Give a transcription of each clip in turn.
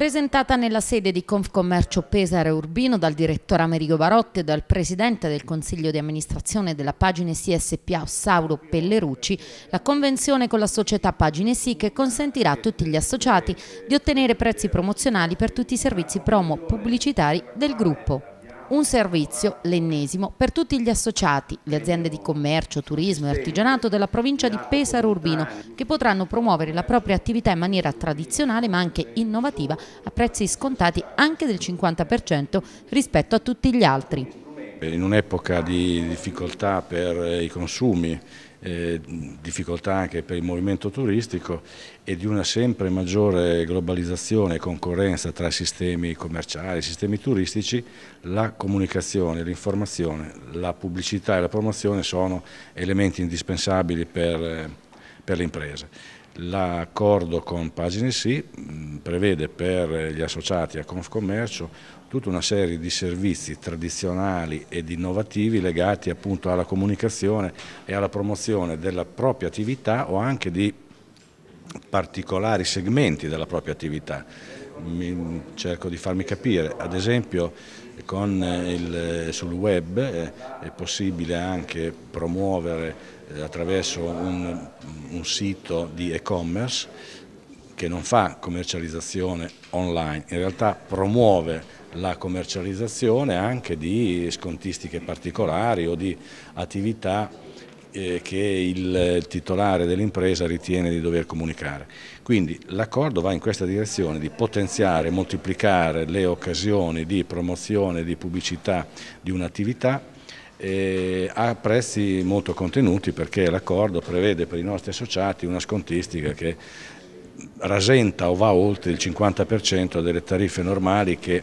presentata nella sede di Confcommercio Pesaro Urbino dal direttore Amerigo Barotte e dal presidente del Consiglio di amministrazione della Pagine CSPA Sauro Pellerucci, la convenzione con la società Pagine Si che consentirà a tutti gli associati di ottenere prezzi promozionali per tutti i servizi promo pubblicitari del gruppo. Un servizio, l'ennesimo, per tutti gli associati, le aziende di commercio, turismo e artigianato della provincia di Pesaro Urbino, che potranno promuovere la propria attività in maniera tradizionale ma anche innovativa a prezzi scontati anche del 50% rispetto a tutti gli altri. In un'epoca di difficoltà per eh, i consumi, eh, difficoltà anche per il movimento turistico e di una sempre maggiore globalizzazione e concorrenza tra sistemi commerciali, e sistemi turistici, la comunicazione, l'informazione, la pubblicità e la promozione sono elementi indispensabili per, eh, per le imprese. L'accordo con Pagine Sì mm, prevede per gli associati a Confcommercio tutta una serie di servizi tradizionali ed innovativi legati appunto alla comunicazione e alla promozione della propria attività o anche di particolari segmenti della propria attività mi, cerco di farmi capire, ad esempio eh, il, eh, sul web eh, è possibile anche promuovere attraverso un, un sito di e-commerce che non fa commercializzazione online, in realtà promuove la commercializzazione anche di scontistiche particolari o di attività eh, che il titolare dell'impresa ritiene di dover comunicare. Quindi l'accordo va in questa direzione di potenziare, moltiplicare le occasioni di promozione, di pubblicità di un'attività eh, a prezzi molto contenuti perché l'accordo prevede per i nostri associati una scontistica che rasenta o va oltre il 50% delle tariffe normali che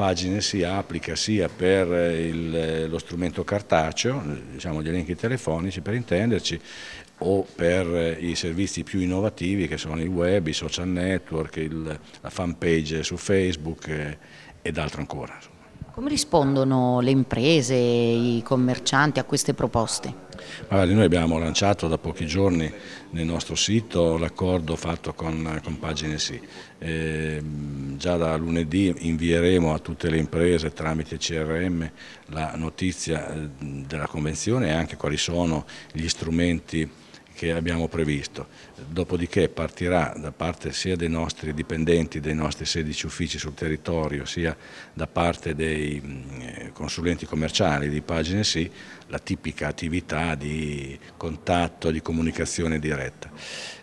pagine si applica sia per eh, il, eh, lo strumento cartaceo, eh, diciamo gli elenchi telefonici per intenderci, o per i servizi più innovativi che sono il web, i social network, il, la fanpage su Facebook e, ed altro ancora. Come rispondono le imprese, i commercianti a queste proposte? Allora, noi abbiamo lanciato da pochi giorni nel nostro sito l'accordo fatto con, con Pagine Sì. Eh, già da lunedì invieremo a tutte le imprese tramite CRM la notizia eh, della convenzione e anche quali sono gli strumenti che abbiamo previsto. Dopodiché partirà da parte sia dei nostri dipendenti, dei nostri 16 uffici sul territorio, sia da parte dei mm, eh, consulenti commerciali di Pagine Sì, la tipica attività di contatto, di comunicazione diretta.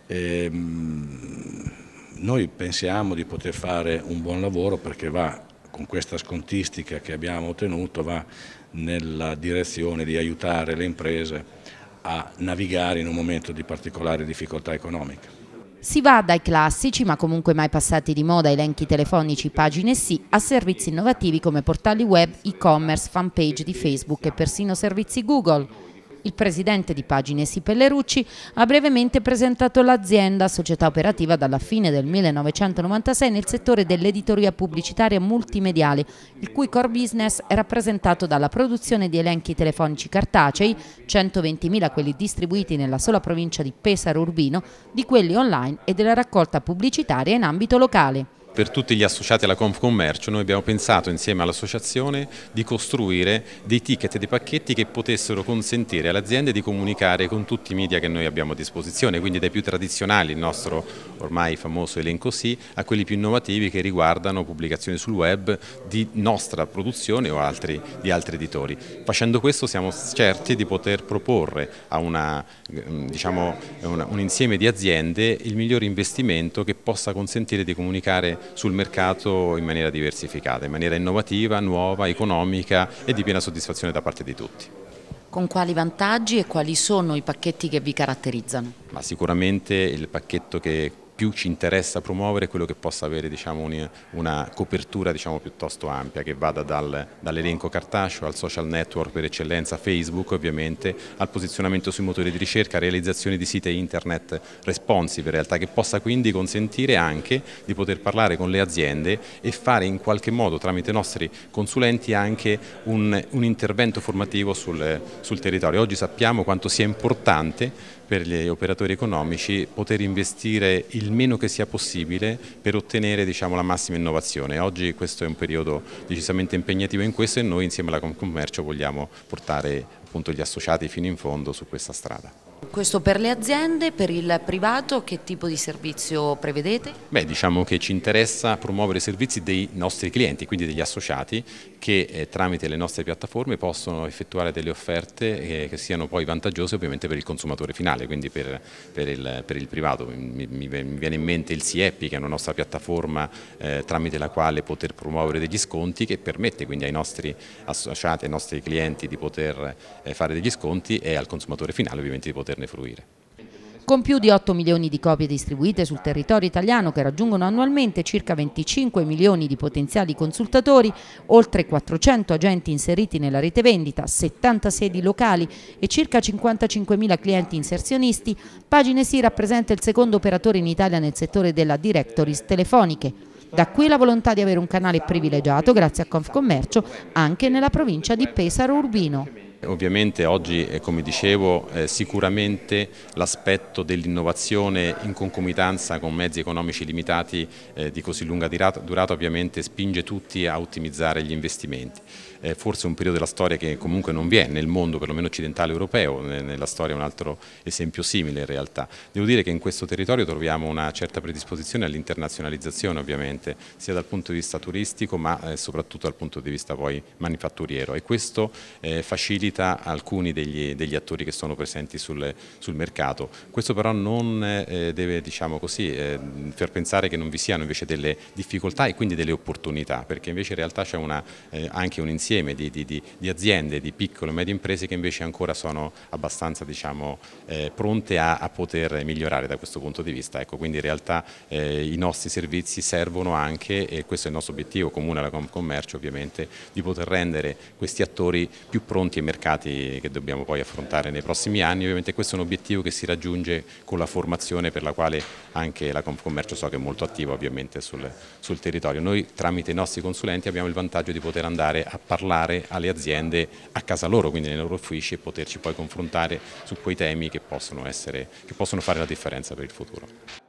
Ehm, noi pensiamo di poter fare un buon lavoro perché va con questa scontistica che abbiamo ottenuto va nella direzione di aiutare le imprese a navigare in un momento di particolare difficoltà economica. Si va dai classici, ma comunque mai passati di moda, elenchi telefonici, pagine sì, a servizi innovativi come portali web, e-commerce, fanpage di Facebook e persino servizi Google il presidente di Pagine Sipellerucci ha brevemente presentato l'azienda, società operativa dalla fine del 1996 nel settore dell'editoria pubblicitaria multimediale, il cui core business è rappresentato dalla produzione di elenchi telefonici cartacei, 120.000 quelli distribuiti nella sola provincia di Pesaro Urbino, di quelli online e della raccolta pubblicitaria in ambito locale per tutti gli associati alla Confcommercio noi abbiamo pensato insieme all'associazione di costruire dei ticket e dei pacchetti che potessero consentire alle aziende di comunicare con tutti i media che noi abbiamo a disposizione, quindi dai più tradizionali, il nostro ormai famoso elenco sì, a quelli più innovativi che riguardano pubblicazioni sul web di nostra produzione o altri, di altri editori. Facendo questo siamo certi di poter proporre a una, mm, diciamo, un insieme di aziende il miglior investimento che possa consentire di comunicare sul mercato in maniera diversificata, in maniera innovativa, nuova, economica e di piena soddisfazione da parte di tutti. Con quali vantaggi e quali sono i pacchetti che vi caratterizzano? Ma sicuramente il pacchetto che più ci interessa promuovere è quello che possa avere diciamo, una copertura diciamo, piuttosto ampia che vada dal, dall'elenco cartaceo al social network per eccellenza Facebook ovviamente al posizionamento sui motori di ricerca, realizzazione di siti internet responsive in realtà che possa quindi consentire anche di poter parlare con le aziende e fare in qualche modo tramite i nostri consulenti anche un, un intervento formativo sul, sul territorio. Oggi sappiamo quanto sia importante per gli operatori economici poter investire il il meno che sia possibile per ottenere diciamo, la massima innovazione. Oggi questo è un periodo decisamente impegnativo in questo e noi insieme alla Commercio vogliamo portare appunto, gli associati fino in fondo su questa strada. Questo per le aziende, per il privato, che tipo di servizio prevedete? Beh, diciamo che ci interessa promuovere i servizi dei nostri clienti, quindi degli associati, che eh, tramite le nostre piattaforme possono effettuare delle offerte eh, che siano poi vantaggiose ovviamente per il consumatore finale, quindi per, per, il, per il, privato. Mi, mi, viene in mente il SIEPI, che è una nostra piattaforma eh, tramite la quale poter promuovere degli sconti che permette quindi ai nostri associati, ai nostri clienti di poter eh, fare degli sconti e al consumatore finale ovviamente di poter poterne fruire. Con più di 8 milioni di copie distribuite sul territorio italiano che raggiungono annualmente circa 25 milioni di potenziali consultatori, oltre 400 agenti inseriti nella rete vendita, 70 sedi locali e circa 55 mila clienti inserzionisti, Pagine Si rappresenta il secondo operatore in Italia nel settore della directories telefoniche. Da qui la volontà di avere un canale privilegiato grazie a Confcommercio anche nella provincia di Pesaro Urbino. Ovviamente oggi, eh, come dicevo, eh, sicuramente l'aspetto dell'innovazione in concomitanza con mezzi economici limitati eh, di così lunga durata ovviamente spinge tutti a ottimizzare gli investimenti. Forse un periodo della storia che comunque non vi è nel mondo, perlomeno occidentale europeo, nella storia è un altro esempio simile in realtà. Devo dire che in questo territorio troviamo una certa predisposizione all'internazionalizzazione ovviamente, sia dal punto di vista turistico ma soprattutto dal punto di vista poi manifatturiero e questo facilita possibilità alcuni degli, degli attori che sono presenti sul, sul mercato. Questo però non eh, deve diciamo così, eh, far pensare che non vi siano invece delle difficoltà e quindi delle opportunità, perché invece in realtà c'è eh, anche un insieme di, di, di, di, aziende, di piccole e medie imprese che invece ancora sono abbastanza diciamo, eh, pronte a, a, poter migliorare da questo punto di vista. Ecco, quindi in realtà eh, i nostri servizi servono anche, e questo è il nostro obiettivo comune alla Commercio ovviamente, di poter rendere questi attori più pronti e mercati mercati che dobbiamo poi affrontare nei prossimi anni. Ovviamente questo è un obiettivo che si raggiunge con la formazione per la quale anche la Confcommercio so che è molto attiva ovviamente sul, sul territorio. Noi tramite i nostri consulenti abbiamo il vantaggio di poter andare a parlare alle aziende a casa loro, quindi nei loro uffici e poterci poi confrontare su quei temi che possono, essere, che possono fare la differenza per il futuro.